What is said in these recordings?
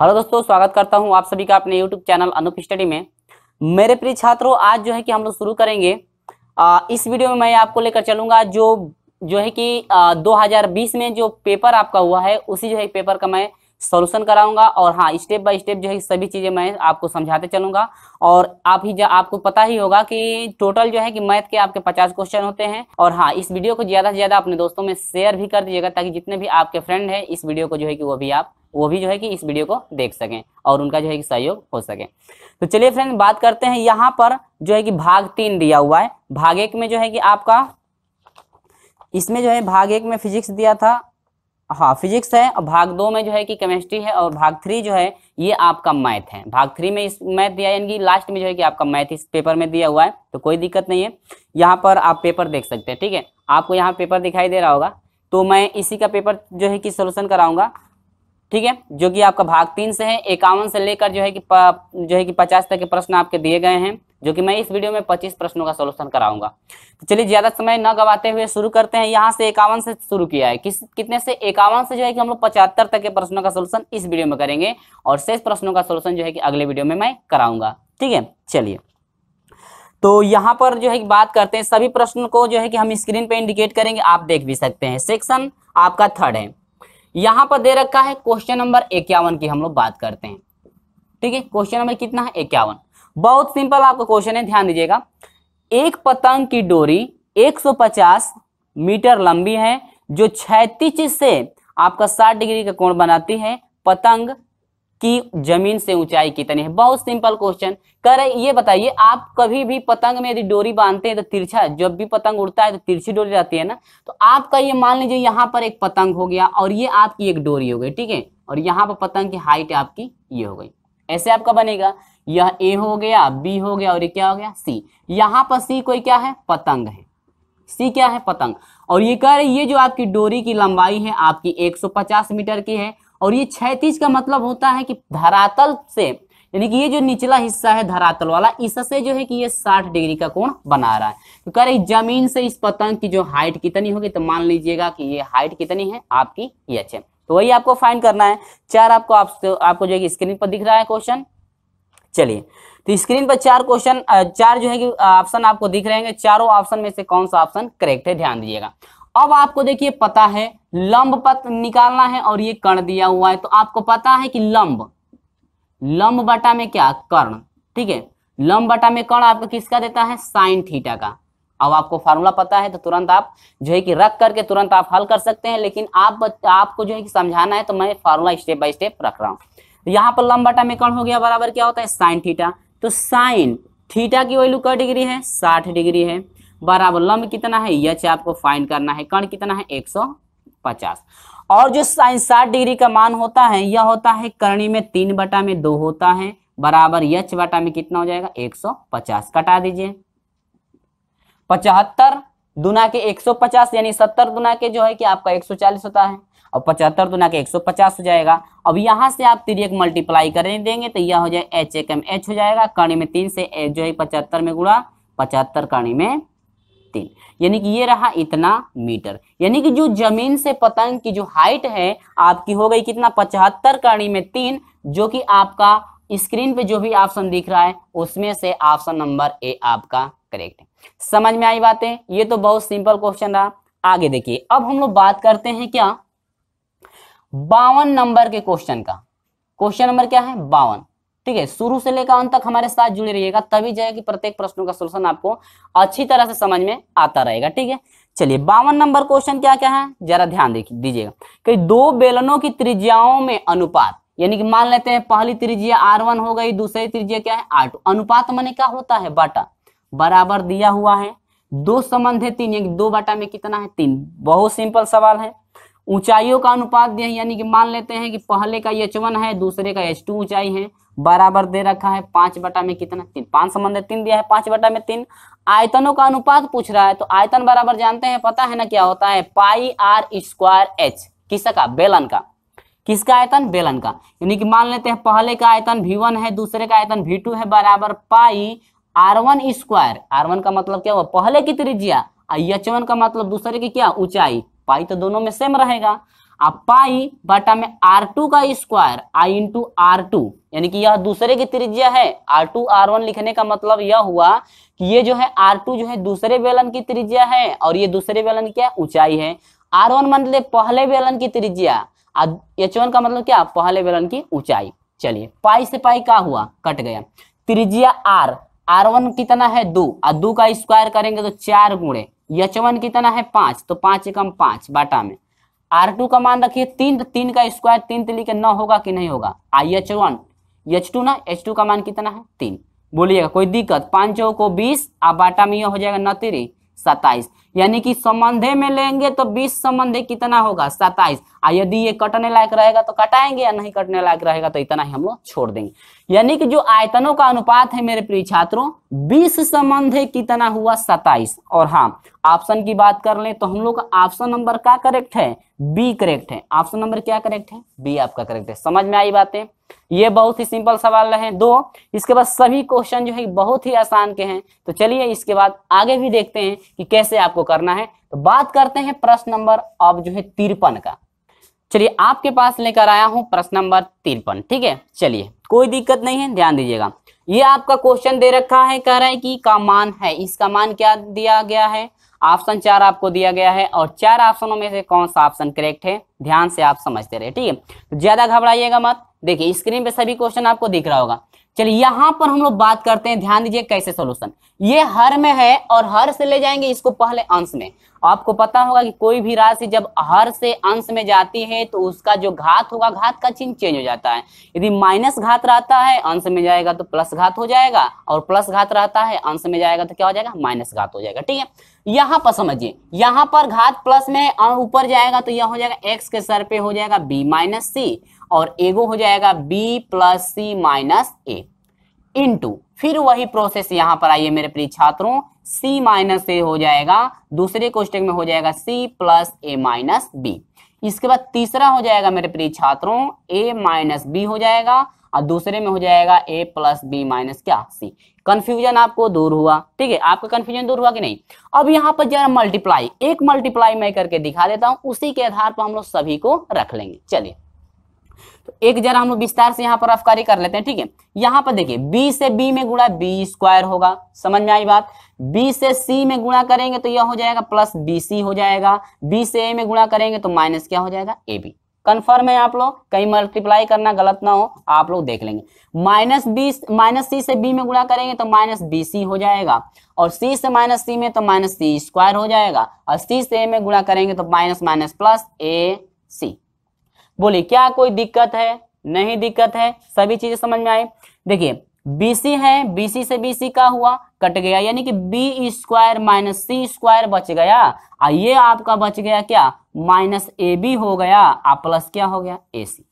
Hello दोस्तों स्वागत करता हूं आप सभी का अपने यूट्यूब चैनल अनुप स्टडी में मेरे प्रिय छात्रों आज जो है कि हम लोग शुरू करेंगे आ, इस वीडियो में मैं आपको लेकर चलूंगा जो जो है कि आ, 2020 में जो पेपर आपका हुआ है उसी जो है पेपर का मैं सोल्यूशन कराऊंगा और हाँ स्टेप बाय स्टेप जो है सभी चीज़ें मैं आपको समझाते चलूंगा और आप ही आपको पता ही होगा कि टोटल जो है कि मैथ के आपके 50 क्वेश्चन होते हैं और हाँ इस वीडियो को ज़्यादा से ज़्यादा अपने दोस्तों में शेयर भी कर दीजिएगा ताकि जितने भी आपके फ्रेंड है इस वीडियो को जो है कि वो भी आप वो भी जो है कि इस वीडियो को देख सकें और उनका जो है कि सहयोग हो सके तो चलिए फ्रेंड बात करते हैं यहाँ पर जो है कि भाग तीन दिया हुआ है भाग एक में जो है कि आपका इसमें जो है भाग एक में फिजिक्स दिया था हाँ फिजिक्स है और भाग दो में जो है कि केमिस्ट्री है और भाग थ्री जो है ये आपका मैथ है भाग थ्री में इस मैथ दिया यानी कि लास्ट में जो है कि आपका मैथ इस पेपर में दिया हुआ है तो कोई दिक्कत नहीं है यहाँ पर आप पेपर देख सकते हैं ठीक है आपको यहाँ पेपर दिखाई दे रहा होगा तो मैं इसी का पेपर जो है कि सोल्यूशन कराऊंगा ठीक है जो कि आपका भाग तीन से है इक्यावन से लेकर जो है कि जो है कि पचास तक के प्रश्न आपके दिए गए हैं जो कि मैं इस वीडियो में पच्चीस प्रश्नों का सोल्यूशन कराऊंगा तो चलिए ज्यादा समय न गवाते हुए शुरू करते हैं यहाँ से इक्यावन से शुरू किया है किस कितने से इक्यावन से जो है कि हम लोग पचहत्तर तक के प्रश्नों का सोल्यूशन इस वीडियो में करेंगे और शेष प्रश्नों का सोल्यूशन जो है कि अगले वीडियो में मैं कराऊंगा ठीक है चलिए तो यहाँ पर जो है कि बात करते हैं सभी प्रश्न को जो है कि हम स्क्रीन पे इंडिकेट करेंगे आप देख भी सकते हैं सेक्शन आपका थर्ड है यहाँ पर दे रखा है क्वेश्चन नंबर इक्यावन की हम लोग बात करते हैं ठीक है क्वेश्चन नंबर कितना है इक्यावन बहुत सिंपल आपका क्वेश्चन है ध्यान दीजिएगा एक पतंग की डोरी 150 मीटर लंबी है जो क्षैतिज से आपका 60 डिग्री का कोण बनाती है पतंग की जमीन से ऊंचाई कितनी है बहुत सिंपल क्वेश्चन करे ये बताइए आप कभी भी पतंग में यदि डोरी बांधते हैं तो तिरछा जब भी पतंग उड़ता है तो तिरछी डोरी रहती है ना तो आपका ये मान लीजिए यहाँ पर एक पतंग हो गया और ये आपकी एक डोरी हो गई ठीक है और यहाँ पर पतंग की हाइट आपकी ये हो गई ऐसे आपका बनेगा यह ए हो गया बी हो गया और ये क्या हो गया सी यहाँ पर सी कोई क्या है पतंग है सी क्या है पतंग और ये कह रही ये जो आपकी डोरी की लंबाई है आपकी 150 मीटर की है और ये छैतीस का मतलब होता है कि धरातल से यानी कि ये जो निचला हिस्सा है धरातल वाला इससे जो है कि ये 60 डिग्री का कोण बना रहा है तो कह रही जमीन से इस पतंग की जो हाइट कितनी होगी तो मान लीजिएगा कि ये हाइट कितनी है आपकी ये तो वही आपको फाइन करना है चार आपको आपको जो है स्क्रीन पर दिख रहा है क्वेश्चन चलिए तो स्क्रीन पर चार क्वेश्चन चार जो है कि ऑप्शन आपको दिख रहे हैं चारों ऑप्शन में से कौन सा ऑप्शन करेक्ट है ध्यान दीजिएगा अब आपको देखिए पता है लंब पथ निकालना है और ये कर्ण दिया हुआ है तो आपको पता है कि लंब लंब बटा में क्या कर्ण ठीक है लंब बटा में कर्ण आपको किसका देता है साइन थीटा का अब आपको फार्मूला पता है तो तुरंत आप जो है कि रख करके तुरंत आप हल कर सकते हैं लेकिन आप आपको जो है कि समझाना है तो मैं फार्मूला स्टेप बाय स्टेप रख रहा हूं तो यहाँ पर लंब बटा में कौन हो गया बराबर क्या होता है साइन थीटा तो साइन थीटा की वैल्यू कई डिग्री है साठ डिग्री है बराबर लंब कितना है यच आपको फाइन करना है कर्ण कितना है एक सौ पचास और जो साइन साठ डिग्री का मान होता है यह होता है कर्णी में तीन बटा में दो होता है बराबर यच बटा में कितना हो जाएगा एक सौ पचास कटा दीजिए पचहत्तर दुना के एक सौ पचास यानी सत्तर दुना के जो है कि आपका एक सौ चालीस होता है और पचहत्तर दुना तो के एक सौ पचास हो जाएगा अब यहाँ से आप तिरक मल्टीप्लाई करने देंगे तो यह हो जाए एच एक एम एच हो जाएगा कर्णी में तीन से एच जो है पचहत्तर में गुड़ा पचहत्तर कर्णी में तीन यानी कि ये रहा इतना मीटर यानी कि जो जमीन से पतंग की जो हाइट है आपकी हो गई कितना पचहत्तर कर्णी में तीन जो कि आपका स्क्रीन पे जो भी ऑप्शन दिख रहा है उसमें से ऑप्शन नंबर ए आपका करेक्ट है समझ में आई बातें ये तो बहुत सिंपल क्वेश्चन रहा आगे देखिए अब हम लोग बात करते हैं क्या बावन नंबर के क्वेश्चन का क्वेश्चन नंबर क्या है बावन ठीक है शुरू से लेकर अंत तक हमारे साथ जुड़े रहिएगा तभी जाए कि प्रत्येक प्रश्नों का सोल्यूशन आपको अच्छी तरह से समझ में आता रहेगा ठीक है चलिए बावन नंबर क्वेश्चन क्या क्या है जरा ध्यान दीजिएगा कि दो बेलनों की त्रिज्याओं में अनुपात यानी कि मान लेते हैं पहली त्रिज्या आर वन हो गई दूसरी त्रिज्या क्या है आर टू अनुपात मैंने क्या होता है बाटा बराबर दिया हुआ है दो संबंध है तीन दो बाटा में कितना है तीन बहुत सिंपल सवाल है ऊंचाइयों का अनुपात दिया है यानी कि मान लेते हैं कि पहले का एच वन है दूसरे का एच टू ऊंचाई है बराबर दे रखा है पांच बटा में कितना तीन पांच संबंध तीन दिया है पांच बटा में तीन आयतनों का अनुपात पूछ रहा है तो आयतन बराबर जानते हैं पता है ना क्या होता है पाई आर स्क्वायर एच किसका बेलन का किसका आयतन बेलन का यानी कि मान लेते हैं पहले का आयतन भी वन है दूसरे का आयतन भी टू है बराबर pi R one square R one का मतलब क्या हुआ पहले की त्रिज्या एच वन का मतलब दूसरे की क्या ऊंचाई पाई तो दोनों में सेम रहेगा अब पाई बटा में आर टू का square I into R two यानी कि यह दूसरे की त्रिज्या है आर टू आर वन लिखने का मतलब यह हुआ कि ये जो है आर टू जो है दूसरे बेलन की त्रिज्या है और ये दूसरे बेलन क्या ऊंचाई है आर वन मतलब पहले बेलन की त्रिज्या एच वन का मतलब क्या पहले बेलन की ऊंचाई चलिए पाई से पाई का हुआ कट गया त्रिज्या आर आर वन कितना है दो और दो का स्क्वायर करेंगे तो चार गुणे यच वन कितना है पांच तो पांच एकम पांच बाटा में आर टू का मान रखिए तीन तीन का स्क्वायर तीन तीन के नौ होगा कि नहीं होगा I H one H two ना एच टू का मान कितना है तीन बोलिएगा कोई दिक्कत पांचों को बीस और बाटा में यह हो जाएगा नौ तेरी सत्ताईस यानी कि संबंधे में लेंगे तो बीस संबंधे कितना होगा सत्ताईस आ यदि ये कटने लायक रहेगा तो कटाएंगे या नहीं कटने लायक रहेगा तो इतना ही हम लोग छोड़ देंगे यानी कि जो आयतनों का अनुपात है मेरे प्रिय छात्रों बीस संबंधे कितना हुआ सत्ताईस और हाँ ऑप्शन की बात कर ले तो हम लोग ऑप्शन नंबर क्या करेक्ट है बी करेक्ट है ऑप्शन नंबर क्या करेक्ट है बी आपका करेक्ट है समझ में आई बातें ये बहुत ही सिंपल सवाल रहे दो इसके बाद सभी क्वेश्चन जो है बहुत ही आसान के हैं तो चलिए इसके बाद आगे भी देखते हैं कि कैसे आपको करना है तो बात करते हैं प्रश्न नंबर अब जो है तिरपन का चलिए आपके पास लेकर आया हूं प्रश्न नंबर तिरपन ठीक है चलिए कोई दिक्कत नहीं है ध्यान दीजिएगा ये आपका क्वेश्चन दे रखा है कह रहा है कि का मान है इसका मान क्या दिया गया है ऑप्शन चार आपको दिया गया है और चार ऑप्शनों में से कौन सा ऑप्शन करेक्ट है ध्यान से आप समझते रहे ठीक है तो ज्यादा घबराइएगा मत देखिए स्क्रीन पे सभी क्वेश्चन आपको दिख रहा होगा चलिए यहां पर हम लोग बात करते हैं ध्यान दीजिए कैसे सोल्यूशन ये हर में है और हर से ले जाएंगे इसको पहले अंश में आपको पता होगा कि कोई भी राशि जब हर से अंश में जाती है तो उसका जो घात होगा घात का चिन्ह चेंज हो जाता है यदि माइनस घात रहता है अंश में जाएगा तो प्लस घात हो जाएगा और प्लस घात रहता है अंश में जाएगा तो क्या हो जाएगा माइनस घात हो जाएगा ठीक है यहाँ पर समझिए यहाँ पर घात प्लस में ऊपर जाएगा तो यह हो जाएगा एक्स के सर पे हो जाएगा बी माइनस सी और एगो हो जाएगा B plus C minus A into फिर वही प्रोसेस यहाँ पर आइए मेरे प्रिय छात्रों सी माइनस ए हो जाएगा दूसरे क्वेश्चन में हो जाएगा C plus A minus B इसके बाद तीसरा हो जाएगा मेरे प्रिय छात्रों ए माइनस बी हो जाएगा और दूसरे में हो जाएगा ए प्लस बी माइनस क्या सी कंफ्यूजन आपको दूर हुआ ठीक है आपका कंफ्यूजन दूर हुआ कि नहीं अब यहाँ पर जरा मल्टीप्लाई एक मल्टीप्लाई मैं करके दिखा देता हूँ उसी के आधार पर हम लोग सभी को रख लेंगे चलिए तो एक जरा हम लोग विस्तार से यहाँ पर अफकारी कर लेते हैं ठीक है यहाँ पर देखिए बी से बी में गुणा बी स्क्वायर होगा समझ में आई बात बी से सी में गुणा करेंगे तो यह हो जाएगा प्लस बी सी हो जाएगा बी से ए में गुणा करेंगे तो माइनस क्या हो जाएगा ए बी कन्फर्म है आप लोग कहीं मल्टीप्लाई करना गलत ना हो आप लोग देख लेंगे माइनस बी माइनस सी से बी में गुणा करेंगे तो माइनस बी सी हो जाएगा और सी से माइनस सी में तो माइनस सी स्क्वायर हो जाएगा और सी से ए में गुणा करेंगे तो minus minus plus A C बोलिए क्या कोई दिक्कत है नहीं दिक्कत है सभी चीजें समझ में आए देखिए बीसी है बीसी से बीसी का हुआ कट गया यानी कि B square minus C square बच गया और ये आपका बच गया क्या माइनस ए बी हो गया और प्लस क्या हो गया ए सी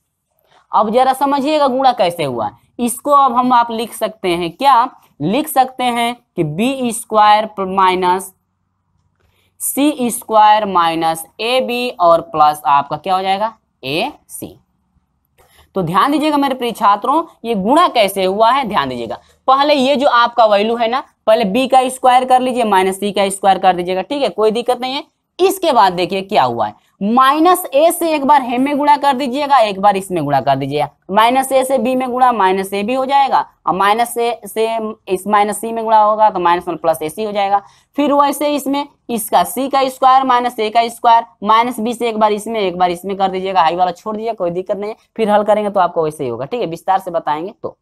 अब जरा समझिएगा गुणा कैसे हुआ इसको अब हम आप लिख सकते हैं क्या लिख सकते हैं कि B square minus C square minus A B और प्लस आपका क्या हो जाएगा ए सी तो ध्यान दीजिएगा मेरे प्रिय छात्रों ये गुणा कैसे हुआ है ध्यान दीजिएगा पहले ये जो आपका वैल्यू है ना पहले बी का स्क्वायर कर लीजिए माइनस सी का स्क्वायर कर दीजिएगा ठीक है कोई दिक्कत नहीं है इसके बाद देखिए क्या हुआ है माइनस ए से एक बार हे में गुणा कर दीजिएगा एक बार इसमें गुणा कर दीजिएगा माइनस ए से बी में गुणा माइनस ए भी हो जाएगा और माइनस ए से इस माइनस सी में गुणा होगा तो minus one plus A C हो जाएगा फिर वैसे इसमें इसका सी का स्क्वायर माइनस ए का स्क्वायर माइनस बी से एक बार इसमें एक बार इसमें कर दीजिएगा हाई वाला छोड़ दीजिए कोई दिक्कत नहीं है फिर हल करेंगे तो आपको वैसे ही होगा ठीक है विस्तार से बताएंगे तो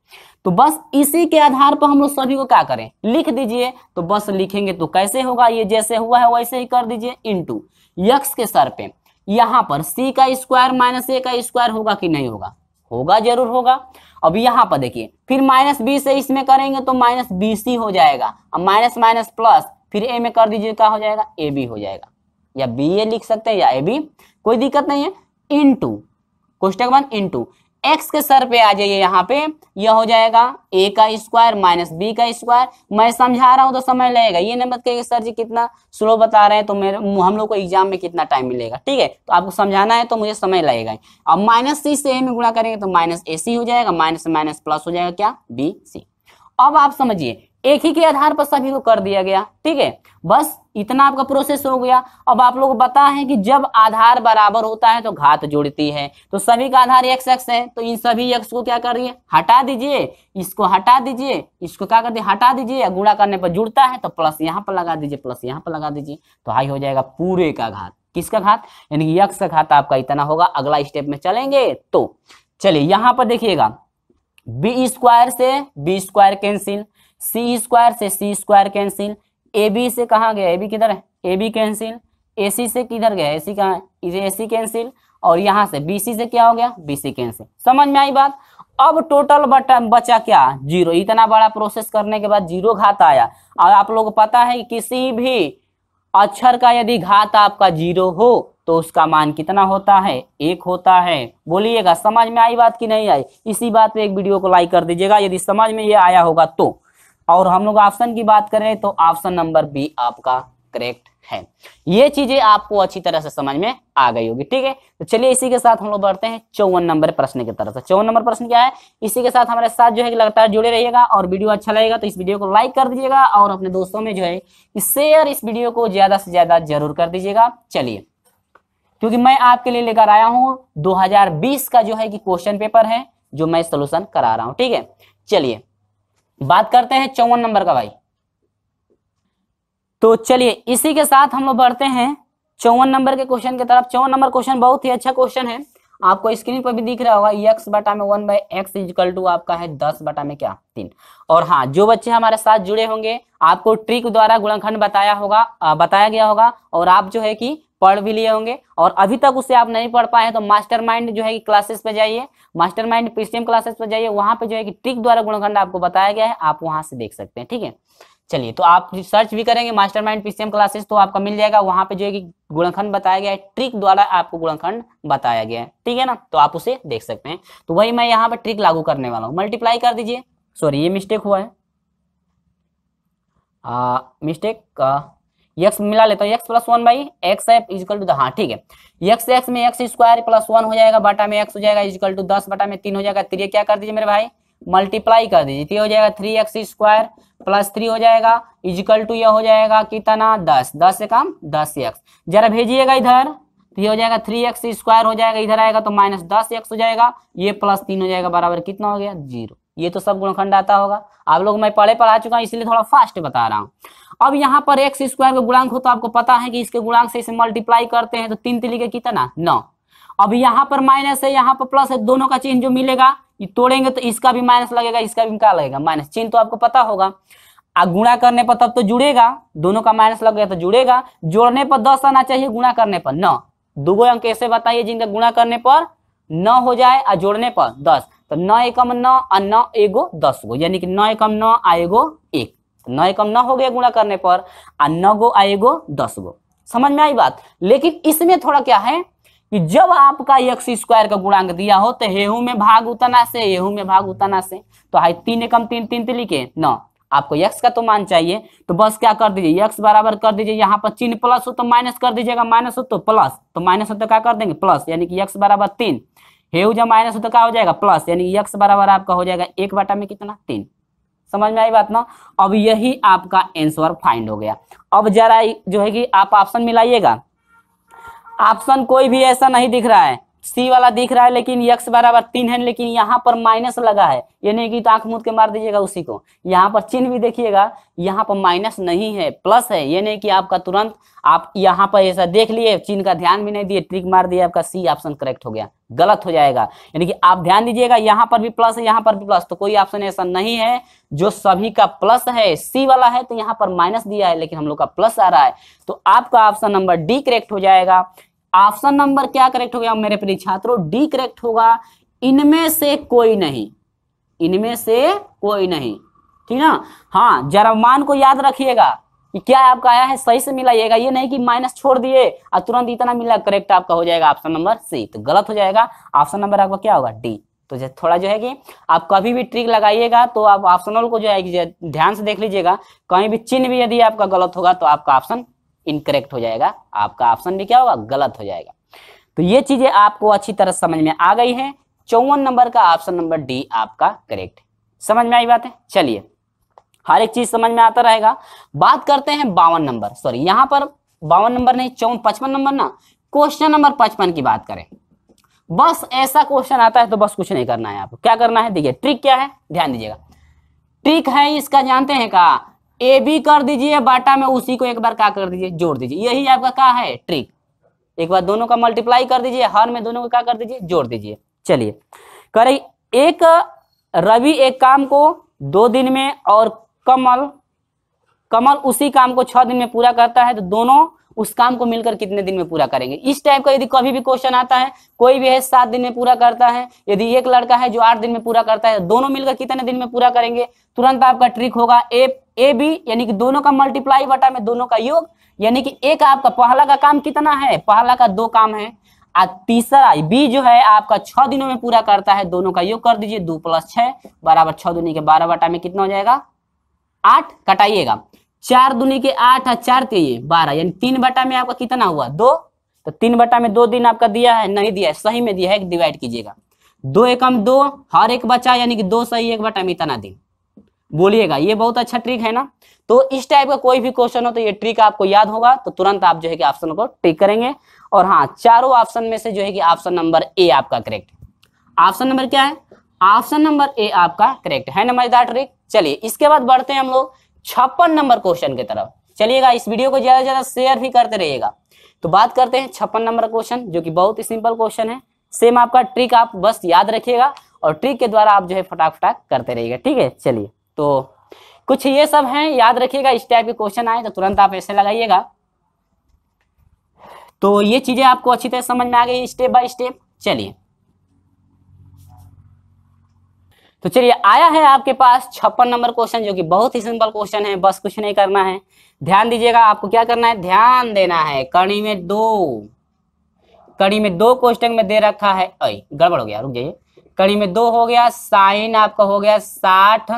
तो बस इसी के आधार पर हम लोग सभी को क्या करें लिख दीजिए तो बस लिखेंगे तो कैसे होगा ये जैसे हुआ है वैसे ही कर दीजिए इंटू यक्स के सर पे यहां पर सी का स्क्वायर माइनस ए का स्क्वायर होगा कि नहीं होगा होगा जरूर होगा अब यहाँ पर देखिए फिर माइनस बी से इसमें करेंगे तो माइनस बी सी हो जाएगा अब माइनस माइनस प्लस फिर ए में कर दीजिए क्या हो जाएगा ए बी हो जाएगा या बी ए लिख सकते हैं या ए बी कोई दिक्कत नहीं है इन टू क्वेश्चन इन टू एक्स के सर पे आ जाइए यहाँ पे यह हो जाएगा ए का स्क्वायर माइनस बी का स्क्वायर मैं समझा रहा हूं तो समय लगेगा ये नहीं मत कहिए सर जी कितना स्लो बता रहे हैं तो मेरे हम लोग को एग्जाम में कितना टाइम मिलेगा ठीक है तो आपको समझाना है तो मुझे समय लगेगा अब माइनस सी से ए में गुणा करेंगे तो माइनस ए सी हो जाएगा माइनस माइनस प्लस हो जाएगा क्या बी सी अब आप समझिए एक ही के आधार पर सभी को कर दिया गया ठीक है बस इतना आपका प्रोसेस हो गया अब आप लोग बता है कि जब आधार बराबर होता है तो घात जुड़ती है तो सभी का आधार एक्स एक्स है तो इन सभी एक्स को क्या करिए हटा दीजिए इसको हटा दीजिए इसको क्या कर दिए हटा दीजिए गुणा करने पर जुड़ता है तो प्लस यहाँ पर लगा दीजिए प्लस यहाँ पर लगा दीजिए तो हाई हो जाएगा पूरे का घात किसका घात यानी कि यक्ष का घात आपका इतना होगा अगला स्टेप में चलेंगे तो चलिए यहाँ पर देखिएगा बी स्क्वायर से B square cancel C square से C square cancel A B से कहा गया ए बी किधर है ए बी कैंसिल ए सी से किधर गया ए सी कहा ए सी कैंसिल और यहां से बी सी से क्या हो गया बी सी कैंसिल समझ में आई बात अब टोटल बटा बचा क्या जीरो इतना बड़ा प्रोसेस करने के बाद जीरो घात आया और आप लोग को पता है कि किसी भी अक्षर का यदि घात आपका जीरो हो तो उसका मान कितना होता है एक होता है बोलिएगा समझ में आई बात कि नहीं आई इसी बात पे एक वीडियो को लाइक कर दीजिएगा यदि समझ में ये आया होगा तो और हम लोग ऑप्शन की बात करें तो ऑप्शन नंबर बी आपका करेक्ट है ये चीजें आपको अच्छी तरह से समझ में आ गई होगी ठीक है तो चलिए इसी के साथ हम लोग बढ़ते हैं चौवन नंबर प्रश्न की तरफ चौवन नंबर प्रश्न क्या है इसी के साथ हमारे साथ जो है लगातार जुड़े रहिएगा और वीडियो अच्छा लगेगा तो इस वीडियो को लाइक कर दीजिएगा और अपने दोस्तों में जो है शेयर इस वीडियो को ज्यादा से ज्यादा जरूर कर दीजिएगा चलिए क्योंकि मैं आपके लिए लेकर आया हूं 2020 का जो है कि क्वेश्चन पेपर है जो मैं सोल्यूशन करा रहा हूं ठीक है चलिए बात करते हैं चौवन नंबर का भाई तो चलिए इसी के साथ हम लोग बढ़ते हैं चौवन नंबर के क्वेश्चन की तरफ चौवन नंबर क्वेश्चन बहुत ही अच्छा क्वेश्चन है आपको स्क्रीन पर भी दिख रहा होगा एक्स बटा में one by X equal to आपका है दस बटा में क्या तीन और हाँ जो बच्चे हमारे साथ जुड़े होंगे आपको ट्रिक द्वारा गुणनखंड बताया होगा बताया गया होगा और आप जो है कि पढ़ भी लिए होंगे और अभी तक उसे आप नहीं पढ़ पाए तो मास्टरमाइंड जो है कि क्लासेस पे जाइए मास्टरमाइंड पीसीएम क्लासेस पे जाइए वहां पे जो है कि ट्रिक द्वारा गुणखंड आपको बताया गया है आप वहां से देख सकते हैं ठीक है चलिए तो आप सर्च भी करेंगे मास्टरमाइंड पीसीएम क्लासेस तो आपका मिल जाएगा वहां पर जो है कि गुणखंड बताया गया है ट्रिक द्वारा आपको गुणखंड बताया गया है ठीक है ना तो आप उसे देख सकते हैं तो वही मैं यहाँ पर ट्रिक लागू करने वाला हूँ मल्टीप्लाई कर दीजिए सॉरी ये मिस्टेक हुआ है मिस्टेक एक्स मिला लेता हूँ X plus one by X F equal to हाँ ठीक है एक्स एक्स में एक्स स्क्वायर प्लस वन हो जाएगा बटा में एक्स हो जाएगा इजिकल टू दस बटा में तीन हो जाएगा थ्री क्या कर दीजिए मेरे भाई मल्टीप्लाई कर दीजिए ये हो जाएगा three X square plus three हो जाएगा इजिकल टू यह हो जाएगा कितना दस दस से कम दस एक्स जरा भेजिएगा इधर तो ये हो जाएगा थ्री एक्स स्क्वायर हो जाएगा इधर आएगा तो माइनस दस एक्स हो जाएगा ये प्लस तीन हो जाएगा बराबर कितना हो गया जीरो ये तो सब गुणखंड आता होगा आप लोग मैं पढ़े पढ़ा चुका हूँ इसलिए थोड़ा फास्ट बता रहा हूँ अब यहाँ पर एक्स स्क्वायर का गुणांक हो तो आपको पता है कि इसके गुणांक से इसे मल्टीप्लाई करते हैं तो तीन तिली कितना नौ अब यहाँ पर माइनस है यहाँ पर प्लस है दोनों का चिन्ह जो मिलेगा ये तोड़ेंगे तो इसका भी माइनस लगेगा इसका भी क्या लगेगा माइनस चिन्ह तो आपको पता होगा आ गुणा करने पर तब तो जुड़ेगा दोनों का माइनस लग गया तो जुड़ेगा जोड़ने पर दस आना चाहिए गुणा करने पर नौ दो अंक ऐसे बताइए जिनका गुणा करने पर नौ हो जाए और जोड़ने पर दस तो नौ एकम नौ और नौ एगो दस गो यानी कि नौ एकम नौ आएगो एक न एकम न हो गया गुणा करने पर आ न गो आएगो दस गो समझ में आई बात लेकिन इसमें थोड़ा क्या है कि जब आपका एक्स स्क्वायर का गुणांक दिया हो तो हेहू में भाग उतना से हेहू में भाग उतना से तो हाई तीन एकम तीन तीन तिली तो के न आपको यक्स का तो मान चाहिए तो बस क्या कर दीजिए यक्स बराबर कर दीजिए यहाँ पर चिन्ह प्लस हो तो माइनस कर दीजिएगा माइनस हो तो प्लस तो माइनस हो तो क्या कर देंगे प्लस यानी कि यक्स बराबर तीन हेऊ जब माइनस हो तो क्या हो जाएगा प्लस यानी यक्स बराबर आपका हो जाएगा एक बाटा में कितना तीन समझ में आई बात ना अब यही आपका आंसर फाइंड हो गया अब जरा जो है कि आप ऑप्शन मिलाइएगा ऑप्शन कोई भी ऐसा नहीं दिख रहा है सी वाला दिख रहा है लेकिन यक्स बराबर तीन है लेकिन यहाँ पर माइनस लगा है ये नहीं कि तो आंख मूद के मार दीजिएगा उसी को यहाँ पर चिन्ह भी देखिएगा यहाँ पर माइनस नहीं है प्लस है ये नहीं कि आपका तुरंत आप यहाँ पर ऐसा देख लिए चिन्ह का ध्यान भी नहीं दिए ट्रिक मार दिया आपका सी ऑप्शन करेक्ट हो गया गलत हो जाएगा यानी कि आप ध्यान दीजिएगा यहाँ पर भी प्लस है यहाँ पर भी प्लस तो कोई ऑप्शन ऐसा नहीं है जो सभी का प्लस है सी वाला है तो यहाँ पर माइनस दिया है लेकिन हम लोग का प्लस आ रहा है तो आपका ऑप्शन नंबर डी करेक्ट हो जाएगा ऑप्शन नंबर क्या करेक्ट हो गया मेरे प्रिय छात्रों डी करेक्ट होगा इनमें से कोई नहीं इनमें से कोई नहीं ठीक ना हाँ जरमान को याद रखिएगा कि क्या आपका आया है सही से मिलाइएगा ये नहीं कि माइनस छोड़ दिए और तुरंत इतना मिला करेक्ट आपका हो जाएगा ऑप्शन नंबर सी तो गलत हो जाएगा ऑप्शन नंबर आपका क्या होगा डी तो जो थोड़ा जो है कि आप कभी भी ट्रिक लगाइएगा तो आप ऑप्शनल को जो है ध्यान से देख लीजिएगा कहीं भी चिन्ह भी यदि आपका गलत होगा तो आपका ऑप्शन इनकरेक्ट हो जाएगा आपका ऑप्शन भी क्या होगा गलत हो जाएगा तो ये चीजें आपको अच्छी तरह समझ में आ गई है चौवन नंबर का ऑप्शन नंबर डी आपका करेक्ट समझ में आई बात है चलिए हर एक चीज समझ में आता रहेगा बात करते हैं बावन नंबर सॉरी यहां पर बावन नंबर नहीं चौवन पचपन नंबर ना क्वेश्चन नंबर पचपन की बात करें बस ऐसा क्वेश्चन आता है तो बस कुछ नहीं करना है आपको क्या करना है देखिए ट्रिक क्या है ध्यान दीजिएगा ट्रिक है इसका जानते हैं का ए बी कर दीजिए बाटा में उसी को एक बार क्या कर दीजिए जोड़ दीजिए यही आपका क्या है ट्रिक एक बार दोनों का मल्टीप्लाई कर दीजिए हर में दोनों को क्या कर दीजिए जोड़ दीजिए चलिए करें एक रवि एक काम को दो दिन में और कमल कमल उसी काम को छह दिन में पूरा करता है तो दोनों उस काम को मिलकर कितने दिन में पूरा करेंगे इस टाइप का यदि कभी भी क्वेश्चन आता है कोई भी है सात दिन में पूरा करता है यदि एक लड़का है जो आठ दिन में पूरा करता है दोनों मिलकर कितने दिन में पूरा करेंगे तुरंत आपका ट्रिक होगा ए ए बी यानी कि दोनों का मल्टीप्लाई बटा में दोनों का योग यानी कि एक आपका पहला का काम कितना है पहला का दो काम है और तीसरा बी जो है आपका छह दिनों में पूरा करता है दोनों का योग कर दीजिए दो प्लस छह बराबर छह दुनी के बारह बटा में कितना हो जाएगा आठ कटाइएगा चार दुनी के आठ और चार के बारह यानी तीन बटा में आपका कितना हुआ दो तो तीन बटा में दो दिन आपका दिया है नहीं दिया है सही में दिया है डिवाइड कीजिएगा दो एकम दो हर एक बचा यानी कि दो सही एक बटा में इतना दिन बोलिएगा ये बहुत अच्छा ट्रिक है ना तो इस टाइप का कोई भी क्वेश्चन हो तो ये ट्रिक आपको याद होगा तो तुरंत आप जो है कि ऑप्शन को टिक करेंगे और हाँ चारों ऑप्शन में से जो है कि ऑप्शन नंबर ए आपका करेक्ट ऑप्शन नंबर क्या है ऑप्शन नंबर ए आपका करेक्ट है ना मजेदार ट्रिक चलिए इसके बाद बढ़ते हैं हम लोग छप्पन नंबर क्वेश्चन की तरफ चलिएगा इस वीडियो को ज्यादा से ज्यादा शेयर भी करते रहिएगा तो बात करते हैं छप्पन नंबर क्वेश्चन जो कि बहुत ही सिंपल क्वेश्चन है सेम आपका ट्रिक आप बस याद रखिएगा और ट्रिक के द्वारा आप जो है फटाक फटाक करते रहिएगा ठीक है चलिए तो कुछ ये सब हैं याद रखिएगा इस टाइप के क्वेश्चन आए तो तुरंत आप ऐसे लगाइएगा तो ये चीजें आपको अच्छी तरह समझ में आ गई स्टेप बाय स्टेप चलिए तो चलिए आया है आपके पास छप्पन नंबर क्वेश्चन जो कि बहुत ही सिंपल क्वेश्चन है बस कुछ नहीं करना है ध्यान दीजिएगा आपको क्या करना है ध्यान देना है कड़ी में दो कड़ी में दो क्वेश्चन में दे रखा है गड़बड़ हो गया रुक जाइए कड़ी में दो हो गया साइन आपका हो गया साठ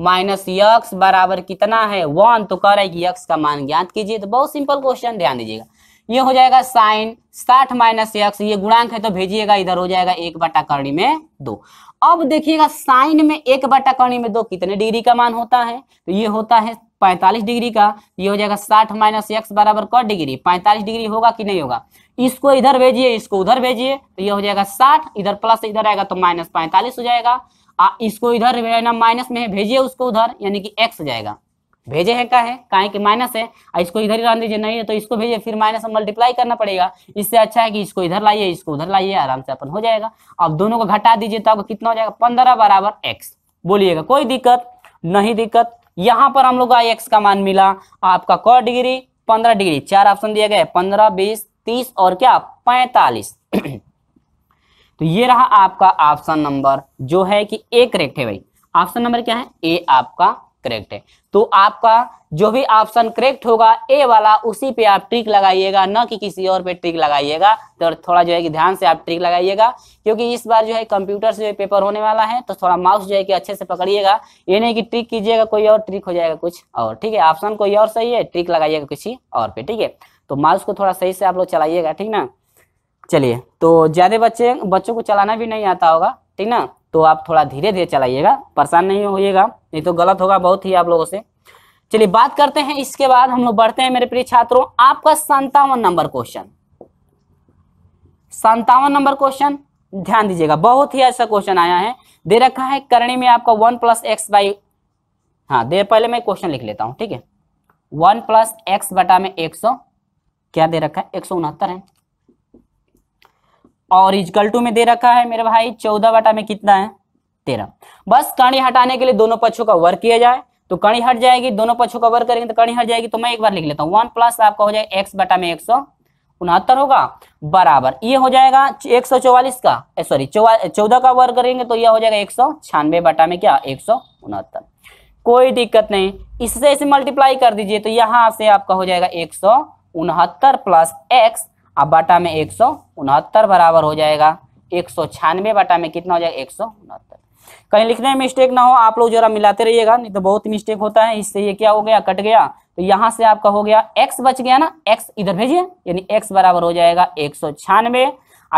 माइनस यक्स बराबर कितना है वन तो कह रहा है कि यक्स का मान ज्ञात कीजिए तो बहुत सिंपल क्वेश्चन ध्यान दीजिएगा ये हो जाएगा साइन साठ माइनस यक्स ये गुणांक है तो भेजिएगा इधर हो जाएगा एक बटा कर्णी में दो अब देखिएगा साइन में एक बटा कर्णी में दो कितने डिग्री का मान होता है तो ये होता है पैंतालीस डिग्री का ये हो जाएगा साठ माइनस यक्स बराबर कौन डिग्री पैंतालीस डिग्री होगा कि नहीं होगा इसको इधर भेजिए इसको उधर भेजिए तो ये हो जाएगा साठ इधर प्लस इधर आएगा तो माइनस पैंतालीस हो जाएगा आ, इसको इधर ना माइनस में भेजिए उसको उधर यानी कि एक्स जाएगा भेजे है का है काहे कि माइनस है आ, इसको इधर ही डाल दीजिए नहीं है तो इसको भेजिए फिर माइनस में मल्टीप्लाई करना पड़ेगा इससे अच्छा है कि इसको इधर लाइए इसको उधर लाइए आराम से अपन हो जाएगा अब दोनों को घटा दीजिए तो आपको कितना हो जाएगा पंद्रह बराबर एक्स बोलिएगा कोई दिक्कत नहीं दिक्कत यहाँ पर हम लोग आई एक्स का मान मिला आपका क डिग्री पंद्रह डिग्री चार ऑप्शन गया है पंद्रह बीस तीस और क्या पैंतालीस तो ये रहा आपका ऑप्शन नंबर जो है कि ए करेक्ट है भाई ऑप्शन नंबर क्या है ए आपका करेक्ट है तो आपका जो भी ऑप्शन करेक्ट होगा ए वाला उसी पे आप ट्रिक लगाइएगा ना कि किसी और पे ट्रिक लगाइएगा तो थोड़ा जो है कि ध्यान से आप ट्रिक लगाइएगा क्योंकि इस बार जो है कंप्यूटर से पेपर होने वाला है तो थोड़ा माउस जो है कि अच्छे से पकड़िएगा ये नहीं कि ट्रिक कीजिएगा कोई और ट्रिक हो जाएगा कुछ और ठीक है ऑप्शन कोई और सही है ट्रिक लगाइएगा किसी और पे ठीक है तो माउस को थोड़ा सही से आप लोग चलाइएगा ठीक ना चलिए तो ज़्यादा बच्चे बच्चों को चलाना भी नहीं आता होगा ठीक ना तो आप थोड़ा धीरे धीरे चलाइएगा परेशान नहीं होइएगा नहीं तो गलत होगा बहुत ही आप लोगों से चलिए बात करते हैं इसके बाद हम लोग बढ़ते हैं मेरे प्रिय छात्रों आपका संतावन नंबर क्वेश्चन संतावन नंबर क्वेश्चन ध्यान दीजिएगा बहुत ही ऐसा क्वेश्चन आया है दे रखा है करणी में आपका वन प्लस एक्स बाई हाँ दे पहले मैं क्वेश्चन लिख लेता हूं ठीक है वन प्लस एक्स बटा में एक सौ क्या दे रखा है एक सौ उनहत्तर है और इजकल टू में दे रखा है मेरे भाई चौदह बटा में कितना है तेरह बस कणी हटाने के लिए दोनों पक्षों का वर्क किया जाए तो कणी हट जाएगी दोनों पक्षों का वर्क करेंगे तो कणी हट जाएगी तो मैं एक बार लिख लेता हूँ वन प्लस आपका हो जाए एक्स बटा में एक सौ उनहत्तर होगा बराबर ये हो जाएगा एक सौ चौवालीस का सॉरी चौदह का वर्ग करेंगे तो यह हो जाएगा एक सौ छियानवे बटा में क्या एक सौ उनहत्तर कोई दिक्कत नहीं इससे इसे मल्टीप्लाई कर दीजिए तो यहाँ से आपका हो जाएगा एक सौ उनहत्तर प्लस एक्स अब बटा में एक सौ उनहत्तर बराबर हो जाएगा एक सौ छियानवे बटा में कितना हो जाएगा एक सौ उनहत्तर कहीं लिखने में मिस्टेक ना हो आप लोग जरा मिलाते रहिएगा नहीं तो बहुत मिस्टेक होता है इससे ये क्या हो गया कट गया तो यहाँ से आपका हो गया एक्स बच गया ना एक्स इधर भेजिए यानी एक्स बराबर हो जाएगा एक सौ छियानवे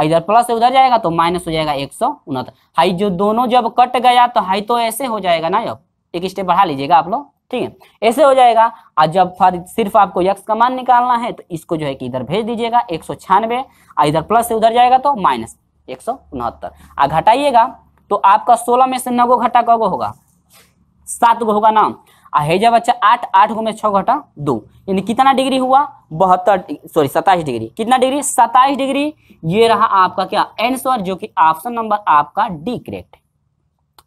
इधर प्लस उधर जाएगा तो माइनस हो जाएगा एक सौ उनहत्तर हाई जो दोनों जब कट गया तो हाई तो ऐसे हो जाएगा ना जब एक स्टेप बढ़ा लीजिएगा आप लोग ठीक है ऐसे हो जाएगा और जब सिर्फ आपको यक्स का मान निकालना है तो इसको जो है कि इधर भेज दीजिएगा एक सौ छियानवे और इधर प्लस से उधर जाएगा तो माइनस एक सौ उनहत्तर और घटाइएगा तो आपका सोलह में से नौ गो घटा कौ होगा सात गो होगा ना जब बच्चा आठ आठ गो में छः घटा दो यानी कितना डिग्री हुआ बहत्तर सॉरी सत्ताईस डिग्री कितना डिग्री सत्ताईस डिग्री ये रहा आपका क्या आंसर जो कि ऑप्शन नंबर आपका डी करेक्ट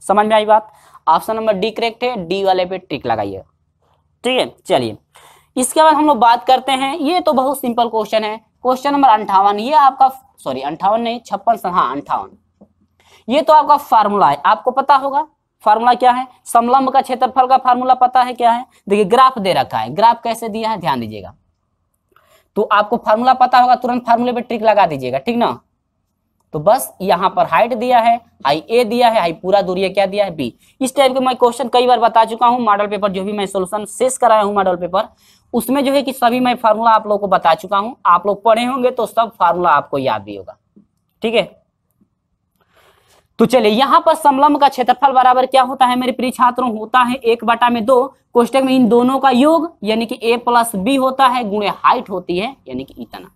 समझ में आई बात ऑप्शन नंबर डी करेक्ट है डी वाले पे टिक लगाइए ठीक है चलिए इसके बाद हम लोग बात करते हैं ये तो बहुत सिंपल क्वेश्चन है क्वेश्चन नंबर अंठावन ये आपका सॉरी अंठावन नहीं छप्पन हाँ अंठावन ये तो आपका फार्मूला है आपको पता होगा फार्मूला क्या है समलंब का क्षेत्रफल का फार्मूला पता है क्या है देखिए ग्राफ दे रखा है ग्राफ कैसे दिया है ध्यान दीजिएगा तो आपको फार्मूला पता होगा तुरंत फार्मूले पे ट्रिक लगा दीजिएगा ठीक ना तो बस यहाँ पर हाइट दिया है हाई ए दिया है हाई पूरा दूरी क्या दिया है बी इस टाइप के मैं क्वेश्चन कई बार बता चुका हूँ मॉडल पेपर जो भी मैं सोल्यूशन शेष कराया हूँ मॉडल पेपर उसमें जो है कि सभी मैं फार्मूला आप लोग को बता चुका हूँ आप लोग पढ़े होंगे तो सब फार्मूला आपको याद भी होगा ठीक है तो चलिए यहाँ पर समलम का क्षेत्रफल बराबर क्या होता है मेरे प्रिय छात्रों होता है एक बटा में दो क्वेश्चन में इन दोनों का योग यानी कि ए प्लस बी होता है गुणे हाइट होती है यानी कि इतना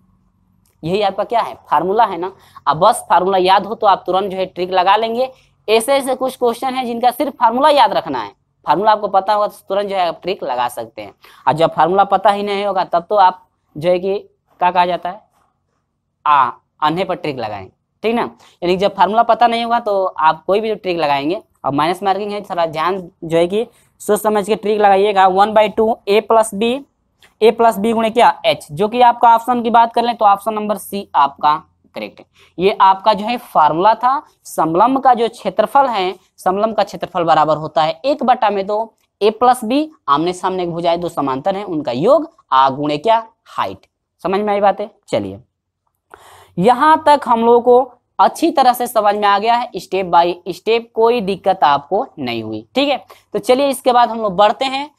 यही आपका क्या है फार्मूला है ना अब बस फार्मूला याद हो तो आप तुरंत जो है ट्रिक लगा लेंगे ऐसे ऐसे कुछ क्वेश्चन है जिनका सिर्फ फार्मूला याद रखना है फार्मूला आपको पता होगा तो तुरंत जो है आप ट्रिक लगा सकते हैं और जब फार्मूला पता ही नहीं होगा तब तो आप जो है कि क्या कहा जाता है आ अन्हे पर ट्रिक लगाए ठीक ना यानी जब फार्मूला पता नहीं होगा तो आप कोई भी ट्रिक लगाएंगे और माइनस मार्किंग है थोड़ा ध्यान जो है कि सोच समझ के ट्रिक लगाइएगा one by two A plus B A plus B गुणे क्या एच जो कि आपका ऑप्शन की बात कर लें तो ऑप्शन नंबर सी आपका करेक्ट है ये आपका जो है फार्मूला था समलम का जो क्षेत्रफल है समलम्ब का क्षेत्रफल बराबर होता है एक बटा में दो ए प्लस बी आमने सामने भुजाएं दो समांतर हैं उनका योग आ गुणे क्या हाइट समझ में आई बात है चलिए यहां तक हम लोगों को अच्छी तरह से समझ में आ गया है स्टेप बाय स्टेप कोई दिक्कत आपको नहीं हुई ठीक है तो चलिए इसके बाद हम लोग बढ़ते हैं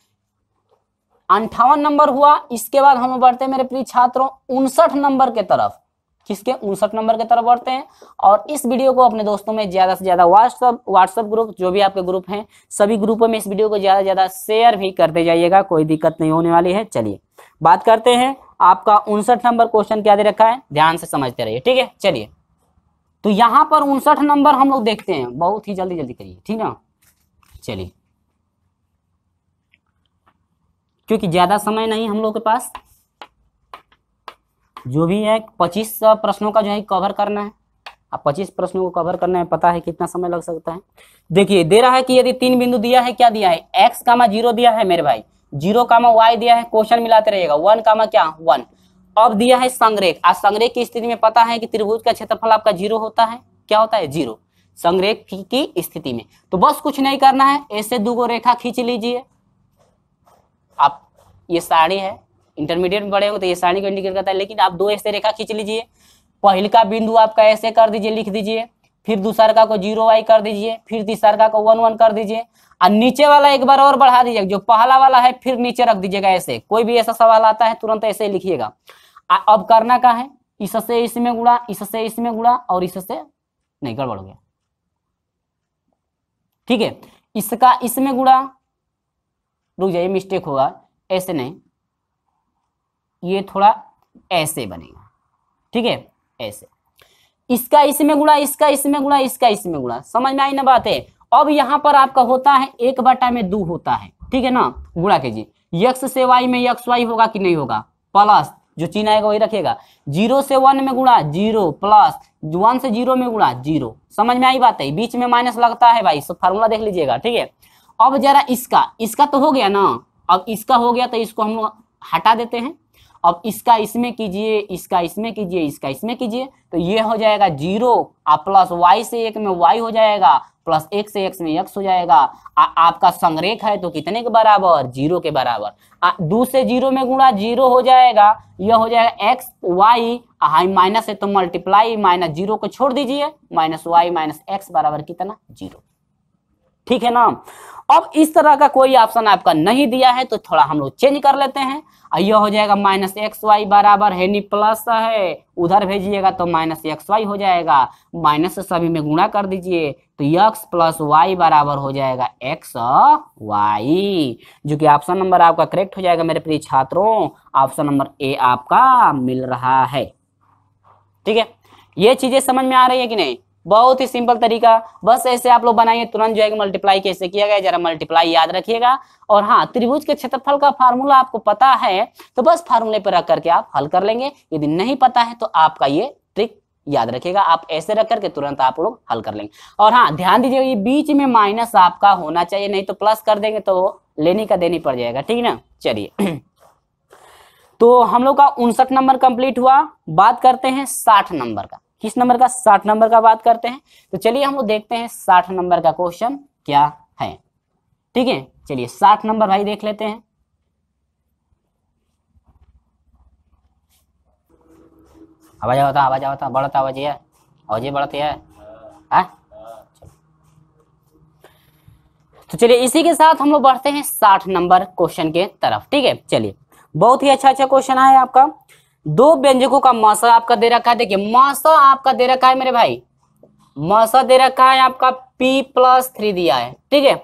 अंठावन नंबर हुआ इसके बाद हम बढ़ते हैं मेरे प्रिय छात्रों उनसठ नंबर के तरफ किसके उनसठ नंबर के तरफ बढ़ते हैं और इस वीडियो को अपने दोस्तों में ज्यादा से ज्यादा व्हाट्सअप व्हाट्सअप ग्रुप जो भी आपके ग्रुप हैं सभी ग्रुपों में इस वीडियो को ज्यादा से ज्यादा शेयर भी करते जाइएगा कोई दिक्कत नहीं होने वाली है चलिए बात करते हैं आपका उनसठ नंबर क्वेश्चन क्या दे रखा है ध्यान से समझते रहिए ठीक है चलिए तो यहाँ पर उनसठ नंबर हम लोग देखते हैं बहुत ही जल्दी जल्दी करिए ठीक ना चलिए क्योंकि ज़्यादा समय नहीं हम लोग के पास जो भी है पच्चीस प्रश्नों का जो है कवर करना है अब पच्चीस प्रश्नों को कवर करने में पता है कितना समय लग सकता है देखिए दे रहा है कि यदि तीन बिंदु दिया है क्या दिया है एक्स कामा जीरो दिया है मेरे भाई जीरो कामा वाई दिया है क्वेश्चन मिलाते रहेगा वन कामा क्या वन अब दिया है संग्रेक आज संग्रेक की स्थिति में पता है कि त्रिभुज का क्षेत्रफल आपका जीरो होता है क्या होता है जीरो संग्रेक की स्थिति में तो बस कुछ नहीं करना है ऐसे दो रेखा खींच लीजिए आप ये सारणी है इंटरमीडिएट में पढ़े होंगे तो ये सारणी को इंडिकेट करता है लेकिन आप दो ऐसे रेखा खींच लीजिए पहल का बिंदु आपका ऐसे कर दीजिए लिख दीजिए फिर दूसर का को जीरो वाई कर दीजिए फिर तीसर का को वन वन कर दीजिए और नीचे वाला एक बार और बढ़ा दीजिए जो पहला वाला है फिर नीचे रख दीजिएगा ऐसे कोई भी ऐसा सवाल आता है तुरंत ऐसे लिखिएगा अब करना का है इससे इसमें गुड़ा इससे इसमें गुड़ा और इससे नहीं गड़बड़ हो गया ठीक है इसका इसमें गुड़ा रुक जाइए मिस्टेक होगा ऐसे नहीं ये थोड़ा ऐसे बनेगा ठीक है ऐसे इसका इसमें गुणा इसका इसमें गुणा इसका इसमें गुणा समझ में आई ना बात है अब यहां पर आपका होता है एक बटा में दो होता है ठीक है ना गुणा कीजिए यक्स से वाई में यक्स वाई होगा कि नहीं होगा प्लस जो चीन आएगा वही रखेगा जीरो से वन में गुणा जीरो प्लस वन से जीरो में गुणा जीरो समझ में आई बात है बीच में माइनस लगता है भाई सब फार्मूला देख लीजिएगा ठीक है अब जरा इसका इसका तो हो गया ना अब इसका हो गया तो इसको हम हटा देते हैं अब इसका इसमें कीजिए इसका इसमें कीजिए इसका इसमें कीजिए तो ये हो जाएगा जीरो आ प्लस वाई से एक में वाई हो जाएगा प्लस एक से एक्स में एक्स हो जाएगा आ, आपका संग्रेख है तो कितने के बराबर जीरो के बराबर दूसरे जीरो में गुणा जीरो हो जाएगा यह हो जाएगा एक्स वाई हाई माइनस है तो मल्टीप्लाई माइनस जीरो को छोड़ दीजिए माइनस वाई माइनस एक्स बराबर कितना जीरो ठीक है ना अब इस तरह का कोई ऑप्शन आपका नहीं दिया है तो थोड़ा हम लोग चेंज कर लेते हैं यह हो जाएगा माइनस एक्स वाई बराबर है नी प्लस है उधर भेजिएगा तो माइनस एक्स वाई हो जाएगा माइनस सभी में गुणा कर दीजिए तो यक्स प्लस वाई बराबर हो जाएगा एक्स वाई जो कि ऑप्शन नंबर आपका करेक्ट हो जाएगा मेरे प्रिय छात्रों ऑप्शन नंबर ए आपका मिल रहा है ठीक है ये चीजें समझ में आ रही है कि नहीं बहुत ही सिंपल तरीका बस ऐसे आप लोग बनाइए तुरंत जो है मल्टीप्लाई कैसे किया गया जरा मल्टीप्लाई याद रखिएगा और हाँ त्रिभुज के क्षेत्रफल का फार्मूला आपको पता है तो बस फार्मूले पर रख करके आप हल कर लेंगे यदि नहीं पता है तो आपका ये ट्रिक याद रखिएगा आप ऐसे रख करके तुरंत आप लोग हल कर लेंगे और हाँ ध्यान दीजिए ये बीच में माइनस आपका होना चाहिए नहीं तो प्लस कर देंगे तो लेने का देनी पड़ जाएगा ठीक ना चलिए तो हम लोग का उनसठ नंबर कंप्लीट हुआ बात करते हैं साठ नंबर का किस नंबर का साठ नंबर का बात करते हैं तो चलिए हम लोग देखते हैं साठ नंबर का क्वेश्चन क्या है ठीक है चलिए साठ नंबर भाई देख लेते हैं आवाज आवता आवाज आवाज बढ़ता आवाज यार आवाज बढ़ते है हाँ? तो चलिए इसी के साथ हम लोग बढ़ते हैं साठ नंबर क्वेश्चन के तरफ ठीक है चलिए बहुत ही अच्छा अच्छा क्वेश्चन आया आपका दो व्यंजकों का मसा आपका दे रखा है देखिए मसा आपका दे रखा है मेरे भाई मसा दे रखा है आपका पी प्लस थ्री दिया है ठीक है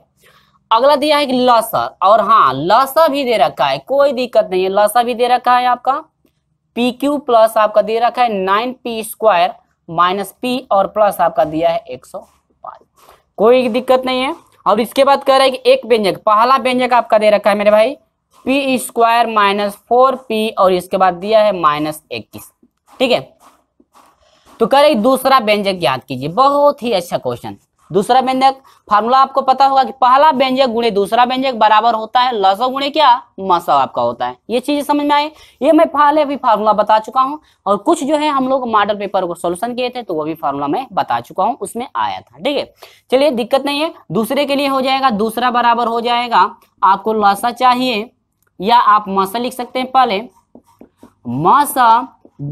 अगला दिया है लसा और हाँ लसा भी दे रखा है कोई दिक्कत नहीं है लसा भी दे रखा है आपका पी क्यू प्लस आपका दे रखा है nine P square minus P और प्लस आपका दिया है एक सौ पाँच कोई दिक्कत नहीं है और इसके बाद कह रहे हैं कि एक व्यंजक पहला व्यंजक आपका दे रखा है मेरे भाई P square minus four P और इसके बाद दिया है माइनस इक्कीस ठीक है तो करे दूसरा व्यंजक याद कीजिए बहुत ही अच्छा क्वेश्चन दूसरा व्यंजक फार्मूला आपको पता होगा कि पहला व्यंजक गुणे दूसरा व्यंजक बराबर होता है लसो गुणे क्या मसव आपका होता है ये चीज समझ में आए ये मैं पहले भी फार्मूला बता चुका हूँ और कुछ जो है हम लोग मॉडल पेपर को सोल्यूशन किए थे तो वो भी फार्मूला मैं बता चुका हूँ उसमें आया था ठीक है चलिए दिक्कत नहीं है दूसरे के लिए हो जाएगा दूसरा बराबर हो जाएगा आपको लसा चाहिए या आप मस लिख सकते हैं पहले मसा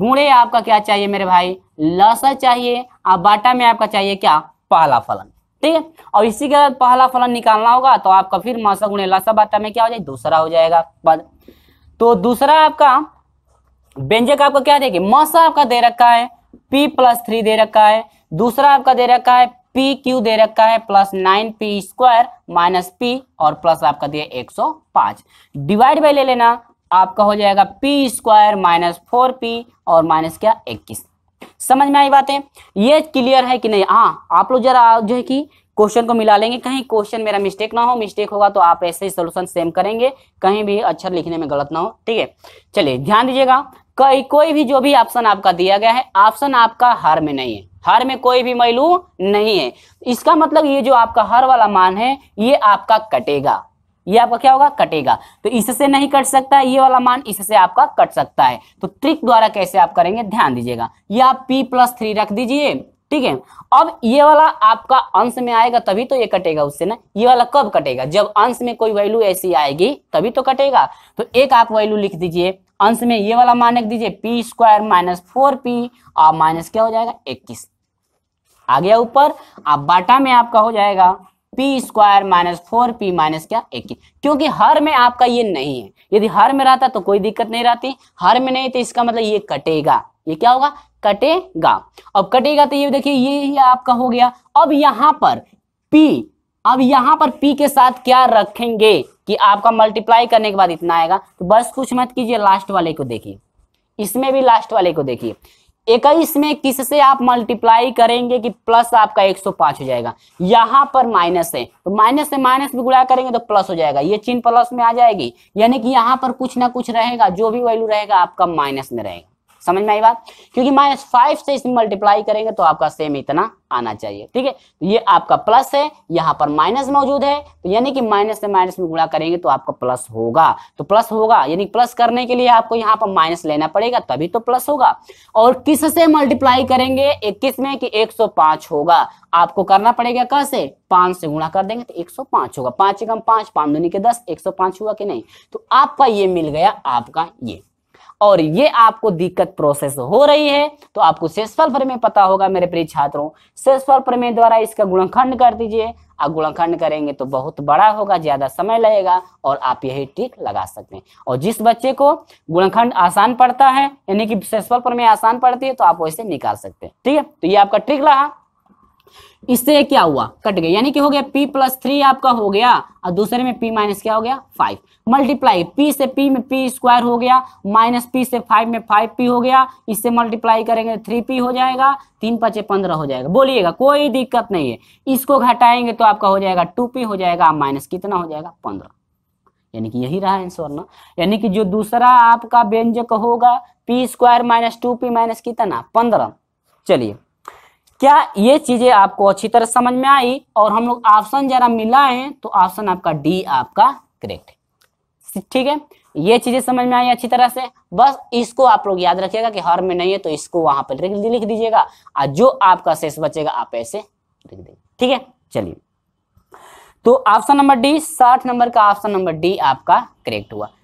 गुणे आपका क्या चाहिए मेरे भाई लस चाहिए और बाटा में आपका चाहिए क्या पहला फलन ठीक है और इसी के बाद पहला फलन निकालना होगा तो आपका फिर मसा गुणे लसा बाटा में क्या हो जाए दूसरा हो जाएगा बाद तो दूसरा आपका व्यंजक आपका क्या देगी मसा आपका दे रखा है पी प्लस थ्री दे रखा है दूसरा आपका दे रखा है पी क्यू दे रखा है plus nine P square minus P और प्लस आपका दिया एक सौ पांच डिवाइड बाई ले लेना आपका हो जाएगा P square minus four P और माइनस क्या इक्कीस समझ में आई बातें ये क्लियर है कि नहीं हाँ आप लोग जरा जो है कि क्वेश्चन को मिला लेंगे कहीं क्वेश्चन मेरा मिस्टेक ना हो मिस्टेक होगा तो आप ऐसे ही सोल्यूशन सेम करेंगे कहीं भी अक्षर अच्छा लिखने में गलत ना हो ठीक है चलिए ध्यान दीजिएगा कोई कोई भी जो भी ऑप्शन आपका दिया गया है ऑप्शन आपका हार में नहीं है हर में कोई भी मैलू नहीं है इसका मतलब ये जो आपका हर वाला मान है ये आपका कटेगा ये आपका क्या होगा कटेगा तो इससे नहीं कट सकता ये वाला मान इससे आपका कट सकता है तो ट्रिक द्वारा कैसे आप करेंगे ध्यान दीजिएगा ये आप पी प्लस थ्री रख दीजिए ठीक है अब ये वाला आपका अंश में आएगा तभी तो ये कटेगा उससे ना ये वाला कब कटेगा जब अंश में कोई वैल्यू ऐसी आएगी तभी तो कटेगा तो एक आप वैल्यू लिख दीजिए अंश में ये वाला मान रख दीजिए P square minus four P और माइनस क्या हो जाएगा इक्कीस आ गया ऊपर अब बाटा में आपका हो जाएगा P square minus four P minus क्या इक्कीस क्योंकि हर में आपका ये नहीं है यदि हर में रहता तो कोई दिक्कत नहीं रहती हर में नहीं तो इसका मतलब ये कटेगा ये क्या होगा कटेगा अब कटेगा तो ये देखिए ये ही आपका हो गया अब यहां पर पी अब यहां पर पी के साथ क्या रखेंगे कि आपका मल्टीप्लाई करने के बाद इतना आएगा तो बस कुछ मत कीजिए लास्ट वाले को देखिए इसमें भी लास्ट वाले को देखिए इक्कीस में किससे आप मल्टीप्लाई करेंगे कि प्लस आपका 105 हो जाएगा यहाँ पर माइनस है तो माइनस से माइनस भी गुणा करेंगे तो प्लस हो जाएगा ये चिन्ह प्लस में आ जाएगी यानी कि यहाँ पर कुछ ना कुछ रहेगा जो भी वैल्यू रहेगा आपका माइनस में रहेगा समझ में आई बात क्योंकि माइनस फाइव से इसमें मल्टीप्लाई करेंगे तो आपका सेम इतना आना चाहिए ठीक है तो ये आपका प्लस है यहाँ पर माइनस मौजूद है तो यानी कि माइनस से माइनस में गुणा करेंगे तो आपका प्लस होगा तो प्लस होगा यानी प्लस करने के लिए आपको यहाँ पर माइनस लेना पड़ेगा तभी तो प्लस होगा और किस से मल्टीप्लाई करेंगे इक्कीस में कि 105 होगा आपको करना पड़ेगा कहा से पांच से गुणा कर देंगे तो 105 होगा पांच एकम पांच पांच दूनी के दस 105 हुआ कि नहीं तो आपका ये मिल गया आपका ये और ये आपको दिक्कत प्रोसेस हो रही है तो आपको शेषफल प्रमेय पता होगा मेरे प्रिय छात्रों शेषफल प्रमेय द्वारा इसका गुणखंड कर दीजिए आप गुणखंड करेंगे तो बहुत बड़ा होगा ज्यादा समय लगेगा और आप यही टिक लगा सकते हैं और जिस बच्चे को गुणखंड आसान पड़ता है यानी कि शेषफल प्रमेय आसान पड़ती है तो आप वैसे निकाल सकते हैं ठीक है तो ये आपका ट्रिक रहा इससे क्या हुआ कट गया यानी कि हो गया p प्लस थ्री आपका हो गया और दूसरे में p माइनस क्या हो गया फाइव मल्टीप्लाई p से p में p स्क्वायर हो गया माइनस p से फाइव में फाइव पी हो गया इससे मल्टीप्लाई करेंगे थ्री तो पी हो जाएगा तीन पचे पंद्रह हो जाएगा बोलिएगा कोई दिक्कत नहीं है इसको घटाएंगे तो आपका हो जाएगा टू पी हो जाएगा माइनस कितना हो जाएगा पंद्रह यानी कि यही रहा आंसर ना यानी कि जो दूसरा आपका व्यंजक होगा P square minus two P minus कितना पंद्रह चलिए क्या ये चीजें आपको अच्छी तरह समझ में आई और हम लोग ऑप्शन जरा मिलाएं तो ऑप्शन आपका डी आपका करेक्ट है ठीक है ये चीजें समझ में आई अच्छी तरह से बस इसको आप लोग याद रखिएगा कि हर में नहीं है तो इसको वहां पर लिख दीजिएगा और जो आपका शेष बचेगा आप ऐसे लिख देंगे ठीक है चलिए तो ऑप्शन नंबर डी साठ नंबर का ऑप्शन नंबर डी आपका करेक्ट हुआ